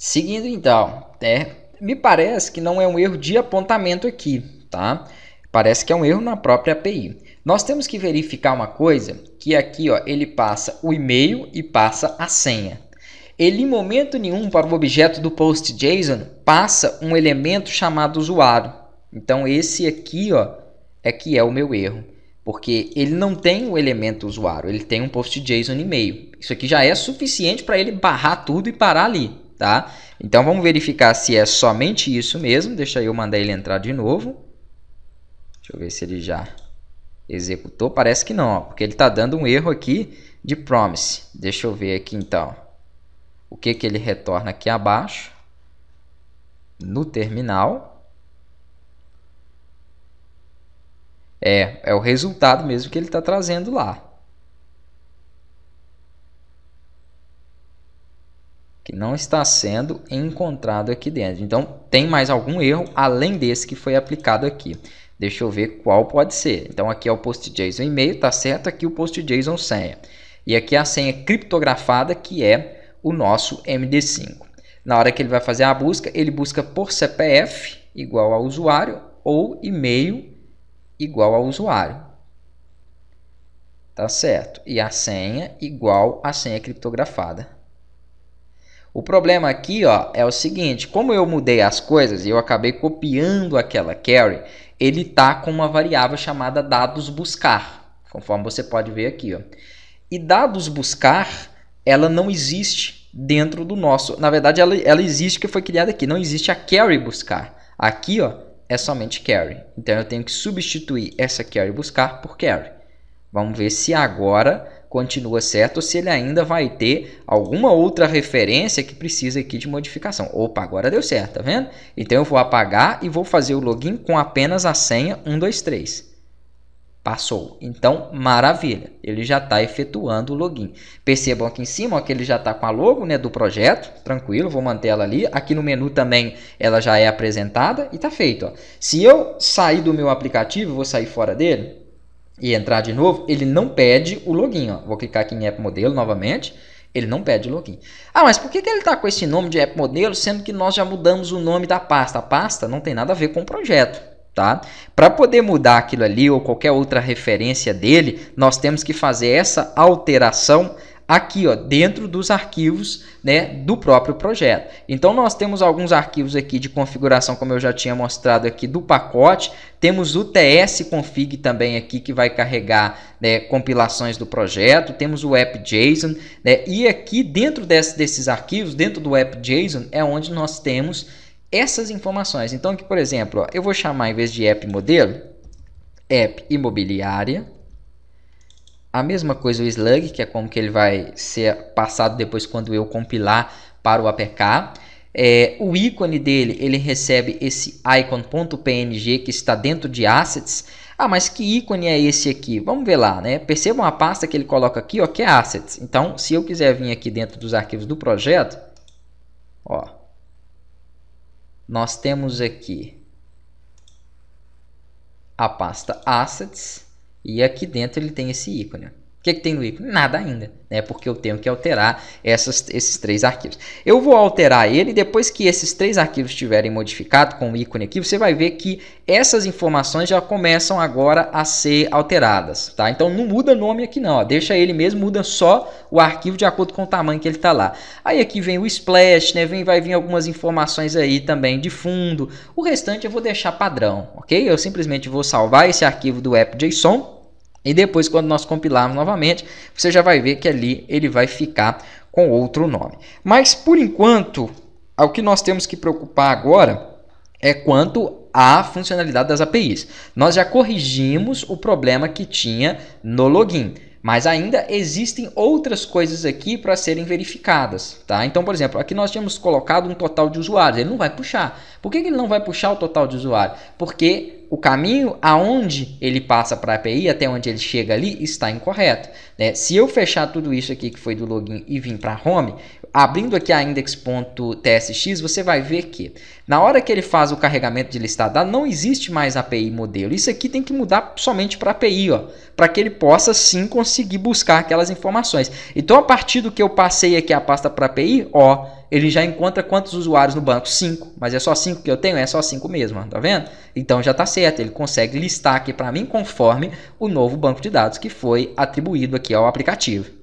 Seguindo então, é, me parece que não é um erro de apontamento aqui, tá? Parece que é um erro na própria API. Nós temos que verificar uma coisa, que aqui ó, ele passa o e-mail e passa a senha. Ele em momento nenhum para o objeto do post JSON passa um elemento chamado usuário. Então esse aqui ó, é que é o meu erro, porque ele não tem o um elemento usuário, ele tem um post JSON e-mail. Isso aqui já é suficiente para ele barrar tudo e parar ali tá? Então vamos verificar se é somente isso mesmo. Deixa eu mandar ele entrar de novo. Deixa eu ver se ele já executou. Parece que não, ó, porque ele está dando um erro aqui de promise. Deixa eu ver aqui então. O que, que ele retorna aqui abaixo no terminal. É, é o resultado mesmo que ele está trazendo lá. que não está sendo encontrado aqui dentro. Então, tem mais algum erro além desse que foi aplicado aqui. Deixa eu ver qual pode ser. Então, aqui é o post JSON e-mail, tá certo? Aqui o post JSON senha. E aqui a senha criptografada, que é o nosso MD5. Na hora que ele vai fazer a busca, ele busca por CPF igual ao usuário ou e-mail igual ao usuário. Tá certo? E a senha igual à senha criptografada. O problema aqui ó, é o seguinte, como eu mudei as coisas e eu acabei copiando aquela carry, ele está com uma variável chamada dados buscar, conforme você pode ver aqui. Ó. E dados buscar, ela não existe dentro do nosso... Na verdade, ela, ela existe que foi criada aqui, não existe a carry buscar. Aqui ó, é somente carry. Então eu tenho que substituir essa carry buscar por carry. Vamos ver se agora continua certo ou se ele ainda vai ter alguma outra referência que precisa aqui de modificação. Opa, agora deu certo, tá vendo? Então eu vou apagar e vou fazer o login com apenas a senha 123. Passou. Então, maravilha. Ele já está efetuando o login. Percebam aqui em cima ó, que ele já está com a logo né, do projeto. Tranquilo, vou manter ela ali. Aqui no menu também ela já é apresentada e está feito. Ó. Se eu sair do meu aplicativo, vou sair fora dele e entrar de novo, ele não pede o login. Ó. Vou clicar aqui em App Modelo novamente. Ele não pede login. Ah, mas por que, que ele está com esse nome de App Modelo, sendo que nós já mudamos o nome da pasta? A pasta não tem nada a ver com o projeto. Tá? Para poder mudar aquilo ali ou qualquer outra referência dele, nós temos que fazer essa alteração aqui ó, dentro dos arquivos né, do próprio projeto. Então nós temos alguns arquivos aqui de configuração, como eu já tinha mostrado aqui, do pacote. Temos o tsconfig também aqui, que vai carregar né, compilações do projeto. Temos o app.json. Né, e aqui dentro desse, desses arquivos, dentro do app.json, é onde nós temos essas informações. Então aqui, por exemplo, ó, eu vou chamar, em vez de app modelo, app imobiliária a mesma coisa o slug, que é como que ele vai ser passado depois quando eu compilar para o APK. É, o ícone dele, ele recebe esse icon.png que está dentro de assets. Ah, mas que ícone é esse aqui? Vamos ver lá, né? Percebam a pasta que ele coloca aqui, ó, que é assets. Então, se eu quiser vir aqui dentro dos arquivos do projeto, ó, nós temos aqui a pasta assets e aqui dentro ele tem esse ícone. O que, é que, tem no ícone? Nada ainda, né? Porque eu tenho que alterar essas, esses três arquivos. Eu vou alterar ele, depois que esses três arquivos estiverem modificados com o ícone aqui, você vai ver que essas informações já começam agora a ser alteradas, tá? Então não muda nome aqui não, ó. deixa ele mesmo, muda só o arquivo de acordo com o tamanho que ele está lá. Aí aqui vem o splash, né? Vem, vai vir algumas informações aí também de fundo. O restante eu vou deixar padrão, ok? Eu simplesmente vou salvar esse arquivo do app.json e depois, quando nós compilarmos novamente, você já vai ver que ali ele vai ficar com outro nome. Mas, por enquanto, o que nós temos que preocupar agora é quanto à funcionalidade das APIs. Nós já corrigimos o problema que tinha no login. Mas ainda existem outras coisas aqui para serem verificadas, tá? Então, por exemplo, aqui nós tínhamos colocado um total de usuários, ele não vai puxar. Por que ele não vai puxar o total de usuários? Porque o caminho aonde ele passa para a API, até onde ele chega ali, está incorreto. Né? Se eu fechar tudo isso aqui que foi do login e vir para home, abrindo aqui a index.tsx, você vai ver que na hora que ele faz o carregamento de listado não existe mais API modelo. Isso aqui tem que mudar somente para API, para que ele possa sim conseguir buscar aquelas informações. Então, a partir do que eu passei aqui a pasta para API, ó, ele já encontra quantos usuários no banco? 5. Mas é só 5 que eu tenho? É só 5 mesmo, tá vendo? Então já está certo, ele consegue listar aqui para mim conforme o novo banco de dados que foi atribuído aqui ao aplicativo.